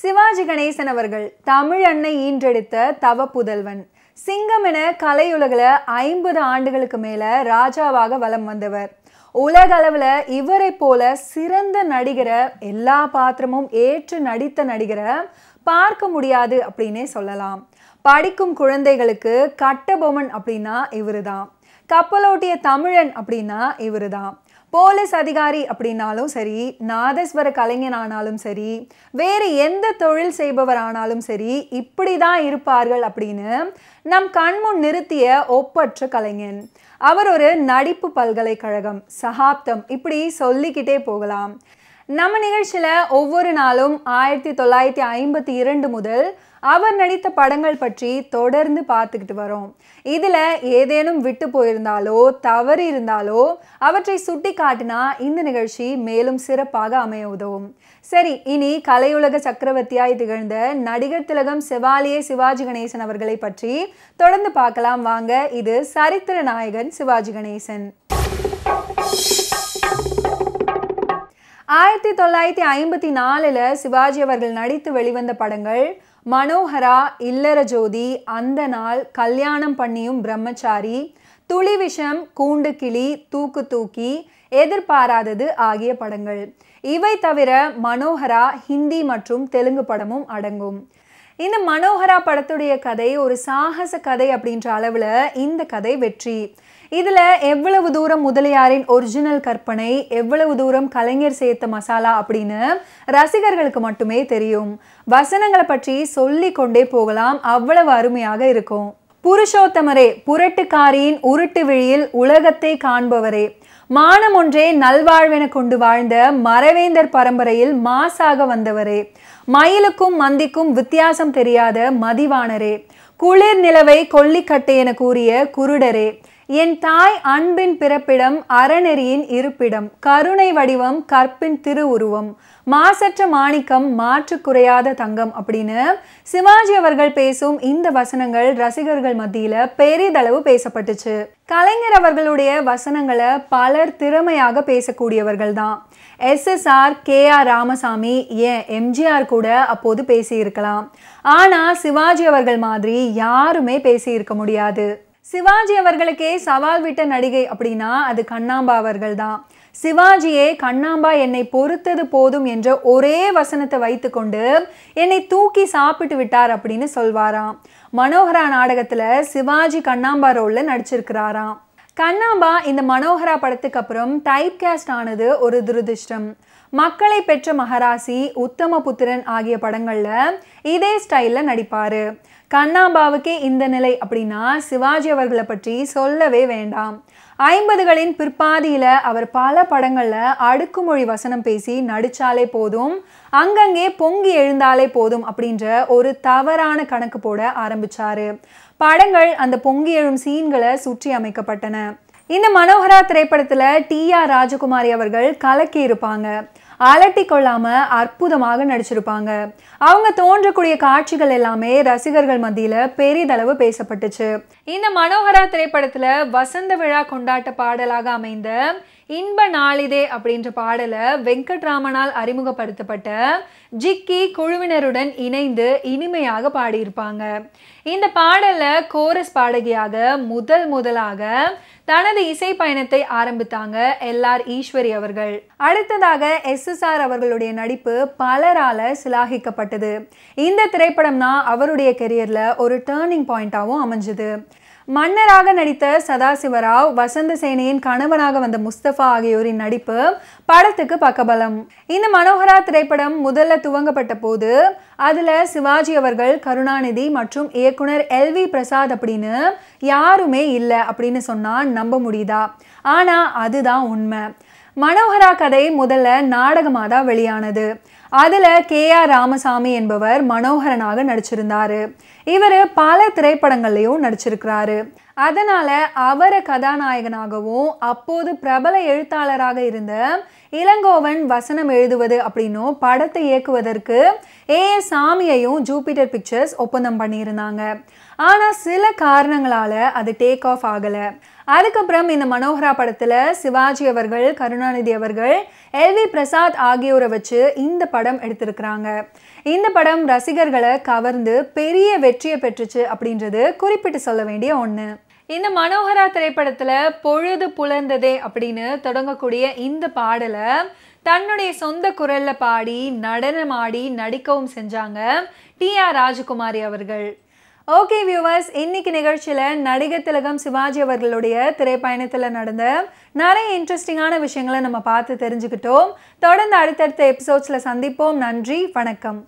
சிவாஜி கணேசன் அவர்கள் தமிழ் ஈன்றெடுத்த தவ புதல்வன் சிங்கம் என கலையுலகில் ஐம்பது ஆண்டுகளுக்கு மேலே ராஜாவாக வலம் வந்தவர் உலக அளவில் இவரை போல சிறந்த நடிகரை எல்லா பாத்திரமும் ஏற்று நடித்த நடிகரை பார்க்க முடியாது அப்படின்னே சொல்லலாம் படிக்கும் குழந்தைகளுக்கு கட்டபொம்மன் அப்படின்னா இவரு தான் கப்பலோட்டிய தமிழன் அப்படின்னா இவரு தான் போலீஸ் அதிகாரி அப்படின்னாலும் சரி நாதஸ்வர கலைஞன் ஆனாலும் சரி வேறு எந்த தொழில் செய்பவர் ஆனாலும் சரி இப்படி தான் இருப்பார்கள் அப்படின்னு நம் கண்முன் நிறுத்திய ஒப்பற்ற கலைஞன் அவர் ஒரு நடிப்பு பல்கலைக்கழகம் சகாப்தம் இப்படி சொல்லிக்கிட்டே போகலாம் நம்ம நிகழ்ச்சியில் ஒவ்வொரு நாளும் ஆயிரத்தி தொள்ளாயிரத்தி ஐம்பத்தி இரண்டு முதல் அவர் நடித்த படங்கள் பற்றி தொடர்ந்து பார்த்துக்கிட்டு வரோம் இதில் ஏதேனும் விட்டு போயிருந்தாலோ தவறு இருந்தாலோ அவற்றை சுட்டி காட்டினா இந்த நிகழ்ச்சி மேலும் சிறப்பாக அமைய உதவும் சரி இனி கலையுலக சக்கரவர்த்தியாய் திகழ்ந்த நடிகர் திலகம் சிவாலியே சிவாஜி கணேசன் அவர்களை பற்றி தொடர்ந்து பார்க்கலாம் வாங்க இது சரித்திர நாயகன் சிவாஜி கணேசன் ஆயிரத்தி தொள்ளாயிரத்தி ஐம்பத்தி நாலில் சிவாஜி அவர்கள் நடித்து வெளிவந்த படங்கள் மனோஹரா இல்லற ஜோதி அந்த நாள் கல்யாணம் பண்ணியும் பிரம்மச்சாரி துளி விஷம் கூண்டு கிளி தூக்கு தூக்கி எதிர்பாராதது ஆகிய படங்கள் இவை தவிர மனோஹரா ஹிந்தி மற்றும் தெலுங்கு படமும் அடங்கும் இந்த மனோஹரா படத்துடைய கதை ஒரு சாகச கதை அப்படின்ற அளவில் இந்த கதை வெற்றி இதில் எவ்வளவு தூரம் முதலியாரின் ஒரிஜினல் கற்பனை எவ்வளவு தூரம் கலைஞர் சேர்த்த மசாலா அப்படின்னு ரசிகர்களுக்கு மட்டுமே தெரியும் வசனங்களை பற்றி சொல்லி கொண்டே போகலாம் அவ்வளவு அருமையாக இருக்கும் புருஷோத்தமரே புரட்டுக்காரியின் உருட்டு விழியில் உலகத்தை காண்பவரே மானம் ஒன்றே நல்வாழ்வென கொண்டு வாழ்ந்த மரவேந்தர் பரம்பரையில் மாசாக வந்தவரே மயிலுக்கும் மந்திக்கும் வித்தியாசம் தெரியாத மதிவானரே குளிர் நிலவை கொல்லிக்கட்டை என கூறிய குருடரே என் தாய் அன்பின் பிறப்பிடம் அறநெறியின் இருப்பிடம் கருணை வடிவம் கற்பின் திருவுருவம் மாசற்ற மாணிக்கம் மாற்று குறையாத தங்கம் அப்படின்னு சிவாஜி அவர்கள் பேசும் இந்த வசனங்கள் ரசிகர்கள் மத்தியில் பெரிதளவு பேசப்பட்டுச்சு கலைஞர் அவர்களுடைய வசனங்களை பலர் திறமையாக பேசக்கூடியவர்கள் தான் எஸ்எஸ்ஆர் கே ஆர் ராமசாமி ஏன் எம்ஜிஆர் கூட அப்போது பேசியிருக்கலாம் ஆனால் சிவாஜி அவர்கள் மாதிரி யாருமே பேசியிருக்க முடியாது சிவாஜி அவர்களுக்கே சவால் விட்ட நடிகை அப்படின்னா அது கண்ணாம்பா அவர்கள் தான் சிவாஜியே கண்ணாம்பா என்னை பொறுத்தது போதும் என்ற ஒரே வசனத்தை வைத்துக்கொண்டு என்னை தூக்கி சாப்பிட்டு விட்டார் அப்படின்னு சொல்வாராம் மனோகரா நாடகத்தில் சிவாஜி கண்ணாம்பா ரோலில் நடிச்சிருக்கிறாராம் கண்ணாம்பா இந்த மனோகரா படத்துக்கு அப்புறம் டைப் கேஸ்ட் ஆனது ஒரு துரதிருஷ்டம் மக்களை பெற்ற மகராசி உத்தமபுத்திரன் ஆகிய படங்களில் இதே ஸ்டைலில் நடிப்பார் கண்ணாம்பாவுக்கு இந்த நிலை அப்படின்னா சிவாஜி அவர்களை பற்றி சொல்லவே வேண்டாம் ஐம்பதுகளின் பிற்பாதியில் அவர் பல படங்களில் அடுக்குமொழி வசனம் பேசி நடித்தாலே போதும் அங்கங்கே பொங்கி எழுந்தாலே போதும் அப்படின்ற ஒரு தவறான கணக்கு போட ஆரம்பித்தார் படங்கள் அந்த பொங்கி எழும் சீன்களை சுற்றி அமைக்கப்பட்டன இந்த மனோகரா திரைப்படத்தில் டி ஆர் ராஜகுமாரி அவர்கள் கலக்கி இருப்பாங்க அலட்டிக்கொள்ளாமல் அற்புதமாக நடிச்சிருப்பாங்க அவங்க தோன்றக்கூடிய காட்சிகள் எல்லாமே ரசிகர்கள் மத்தியில் பெரிதளவு பேசப்பட்டுச்சு இந்த மனோகரா திரைப்படத்தில் வசந்த விழா கொண்டாட்ட பாடலாக அமைந்த இன்ப நாளிதே அப்படின்ற பாடலை வெங்கட்ராமனால் அறிமுகப்படுத்தப்பட்ட ஜிக்கி குழுவினருடன் இணைந்து இனிமையாக பாடியிருப்பாங்க இந்த பாடலை கோரஸ் பாடகியாக முதல் முதலாக தனது இசை பயணத்தை ஆரம்பித்தாங்க எல் ஆர் ஈஸ்வரி அவர்கள் அடுத்ததாக எஸ் எஸ் ஆர் அவர்களுடைய நடிப்பு பலரால சிலாகிக்கப்பட்டது இந்த திரைப்படம் தான் அவருடைய கெரியர்ல ஒரு டேர்னிங் பாயிண்டாகவும் அமைஞ்சது மன்னராக நடித்த சதாசிவராவ் வசந்த சேனையின் கணவனாக வந்த முஸ்தபா ஆகியோரின் நடிப்பு படத்துக்கு பக்கபலம் இந்த மனோகரா திரைப்படம் முதல்ல துவங்கப்பட்ட போது அதில் சிவாஜி அவர்கள் கருணாநிதி மற்றும் இயக்குனர் எல் வி பிரசாத் அப்படின்னு யாருமே இல்லை அப்படின்னு சொன்னா நம்ப முடியுதா ஆனால் அதுதான் உண்மை மனோகரா கதை முதல்ல நாடகமாக தான் வெளியானது அதில் கே ஆர் ராமசாமி என்பவர் மனோகரனாக நடிச்சிருந்தார் இவர் பல திரைப்படங்கள்லையும் நடிச்சிருக்கிறாரு அதனால் அவரை கதாநாயகனாகவும் அப்போது பிரபல எழுத்தாளராக இருந்த இளங்கோவன் வசனம் எழுதுவது அப்படின்னும் படத்தை இயக்குவதற்கு ஏ எஸ் சாமியையும் ஜூபிட்டர் பிக்சர்ஸ் ஒப்பந்தம் பண்ணியிருந்தாங்க ஆனால் சில காரணங்களால் அது டேக் ஆஃப் ஆகலை அதுக்கப்புறம் இந்த மனோகரா படத்தில் சிவாஜி அவர்கள் கருணாநிதி அவர்கள் எல்வி பிரசாத் ஆகியோரை வச்சு இந்த படம் எடுத்திருக்கிறாங்க இந்த படம் ரசிகர்களை கவர்ந்து பெரிய வெற்றியை பெற்றுச்சு அப்படின்றது குறிப்பிட்டு சொல்ல வேண்டிய ஒன்று இந்த மனோகரா திரைப்படத்தில் பொழுது புலர்ந்ததே அப்படின்னு தொடங்கக்கூடிய இந்த பாடலை தன்னுடைய சொந்த குரலில் பாடி நடனமாடி நடிக்கவும் செஞ்சாங்க டி ஆர் ராஜகுமாரி அவர்கள் ஓகே வியூவர்ஸ் இன்னைக்கு நிகழ்ச்சியில் நடிகர் திலகம் சிவாஜி அவர்களுடைய திரைப்பயணத்தில் நடந்த நிறைய இன்ட்ரெஸ்டிங்கான விஷயங்களை நம்ம பார்த்து தெரிஞ்சுக்கிட்டோம் தொடர்ந்து அடுத்தடுத்த எபிசோட்ஸில் சந்திப்போம் நன்றி வணக்கம்